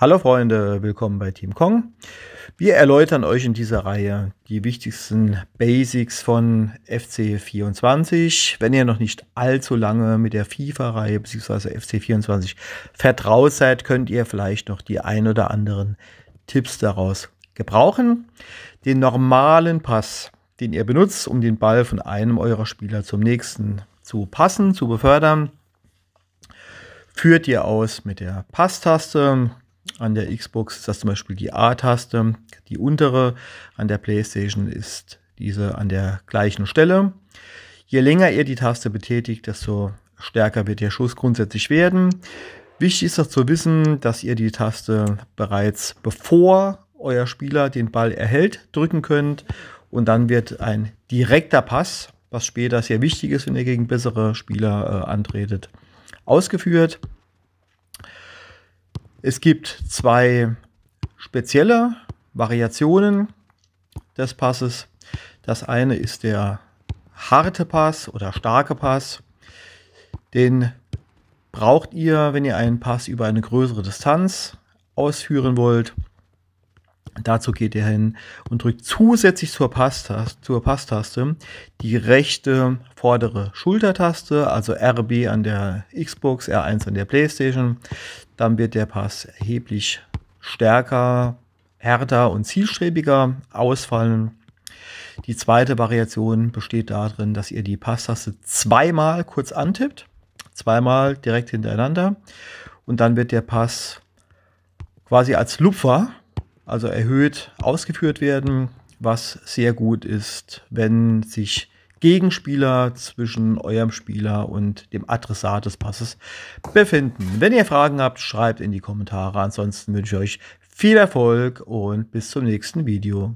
Hallo Freunde, willkommen bei Team Kong. Wir erläutern euch in dieser Reihe die wichtigsten Basics von FC24. Wenn ihr noch nicht allzu lange mit der FIFA-Reihe bzw. FC24 vertraut seid, könnt ihr vielleicht noch die ein oder anderen Tipps daraus gebrauchen. Den normalen Pass, den ihr benutzt, um den Ball von einem eurer Spieler zum nächsten zu passen, zu befördern, führt ihr aus mit der Passtaste an der Xbox ist das zum Beispiel die A-Taste, die untere. An der PlayStation ist diese an der gleichen Stelle. Je länger ihr die Taste betätigt, desto stärker wird der Schuss grundsätzlich werden. Wichtig ist das zu wissen, dass ihr die Taste bereits bevor euer Spieler den Ball erhält, drücken könnt und dann wird ein direkter Pass, was später sehr wichtig ist, wenn ihr gegen bessere Spieler äh, antretet, ausgeführt. Es gibt zwei spezielle Variationen des Passes. Das eine ist der harte Pass oder starke Pass. Den braucht ihr, wenn ihr einen Pass über eine größere Distanz ausführen wollt. Dazu geht ihr hin und drückt zusätzlich zur Passtaste, zur Passtaste die rechte vordere Schultertaste, also RB an der Xbox, R1 an der Playstation. Dann wird der Pass erheblich stärker, härter und zielstrebiger ausfallen. Die zweite Variation besteht darin, dass ihr die Passtaste zweimal kurz antippt, zweimal direkt hintereinander und dann wird der Pass quasi als Lupfer also erhöht ausgeführt werden, was sehr gut ist, wenn sich Gegenspieler zwischen eurem Spieler und dem Adressat des Passes befinden. Wenn ihr Fragen habt, schreibt in die Kommentare. Ansonsten wünsche ich euch viel Erfolg und bis zum nächsten Video.